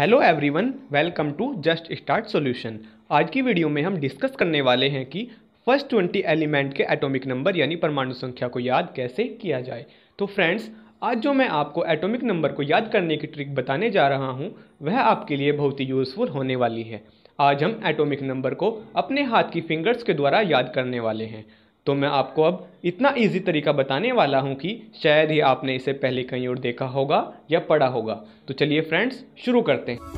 Hello everyone welcome to just start solution आज की video में हम डिस्कस करने वाले हैं कि फर्स्ट ट्वेंटी एलिमेंट के एटॉमिक नंबर यानी परमाणु संख्या को याद कैसे किया जाए तो फ्रेंड्स आज जो मैं आपको एटॉमिक नंबर को याद करने की ट्रिक बताने जा रहा हूँ वह आपके लिए बहुत ही यूज़फुल होने वाली है आज हम एटॉमिक नंबर को अपने हाथ की फिंगर्स के द्वारा याद करने वाले हैं तो मैं आपको अब इतना इजी तरीका बताने वाला हूं कि शायद ही आपने इसे पहले कहीं और देखा होगा या पढ़ा होगा तो चलिए फ्रेंड्स शुरू करते हैं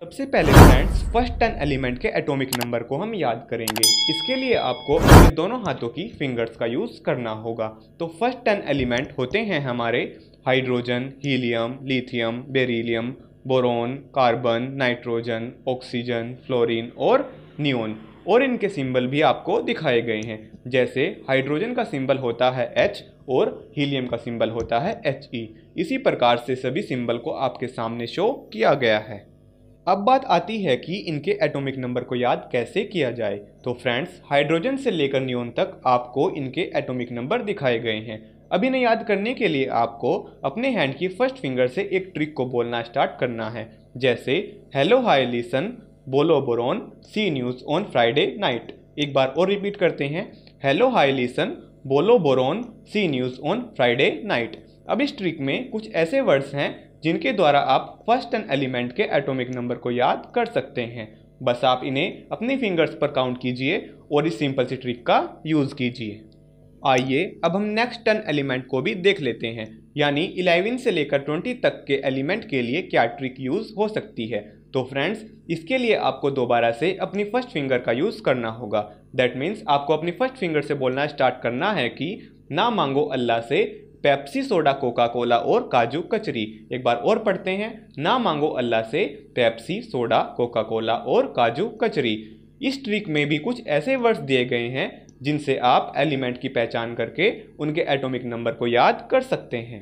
सबसे पहले फ्रेंड्स फर्स्ट टेन एलिमेंट के एटॉमिक नंबर को हम याद करेंगे इसके लिए आपको अपने दोनों हाथों की फिंगर्स का यूज़ करना होगा तो फर्स्ट टेन एलिमेंट होते हैं हमारे hydrogen helium lithium beryllium boron carbon nitrogen oxygen fluorine और नियोन और इनके सिंबल भी आपको दिखाए गए हैं जैसे हाइड्रोजन का सिंबल होता है एच और हीलियम का सिंबल होता है एच ई e। इसी प्रकार से सभी सिंबल को आपके सामने शो किया गया है अब बात आती है कि इनके एटॉमिक नंबर को याद कैसे किया जाए तो फ्रेंड्स हाइड्रोजन से लेकर न्यून तक आपको इनके एटॉमिक नंबर दिखाए गए हैं अभी इन्हें याद करने के लिए आपको अपने हैंड की फर्स्ट फिंगर से एक ट्रिक को बोलना स्टार्ट करना है जैसे हेलो हाई लिसन बोलो boron C news on Friday night एक बार और रिपीट करते हैं हेलो हाई लिसन बोलो boron C news on Friday night अब इस ट्रिक में कुछ ऐसे वर्ड्स हैं जिनके द्वारा आप फर्स्ट एन एलिमेंट के एटॉमिक नंबर को याद कर सकते हैं बस आप इन्हें अपने फिंगर्स पर काउंट कीजिए और इस सिंपल सी ट्रिक का यूज़ कीजिए आइए अब हम नेक्स्ट टेन एलिमेंट को भी देख लेते हैं यानी इलेवन से लेकर ट्वेंटी तक के एलिमेंट के लिए क्या ट्रिक यूज़ हो सकती है तो फ्रेंड्स इसके लिए आपको दोबारा से अपनी फर्स्ट फिंगर का यूज़ करना होगा दैट मीन्स आपको अपनी फर्स्ट फिंगर से बोलना स्टार्ट करना है कि ना मांगो अल्लाह से पेप्सी सोडा कोका कोला और काजू कचरी एक बार और पढ़ते हैं ना मांगो अल्लाह से पेप्सी सोडा कोका कोला और काजू कचरी इस ट्रिक में भी कुछ ऐसे वर्ड्स दिए गए हैं जिनसे आप एलिमेंट की पहचान करके उनके एटॉमिक नंबर को याद कर सकते हैं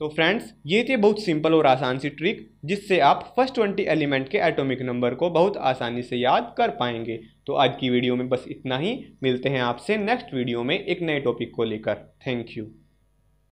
तो फ्रेंड्स ये थी बहुत सिंपल और आसान सी ट्रिक जिससे आप फर्स्ट ट्वेंटी एलिमेंट के एटॉमिक नंबर को बहुत आसानी से याद कर पाएंगे तो आज की वीडियो में बस इतना ही मिलते हैं आपसे नेक्स्ट वीडियो में एक नए टॉपिक को लेकर थैंक यू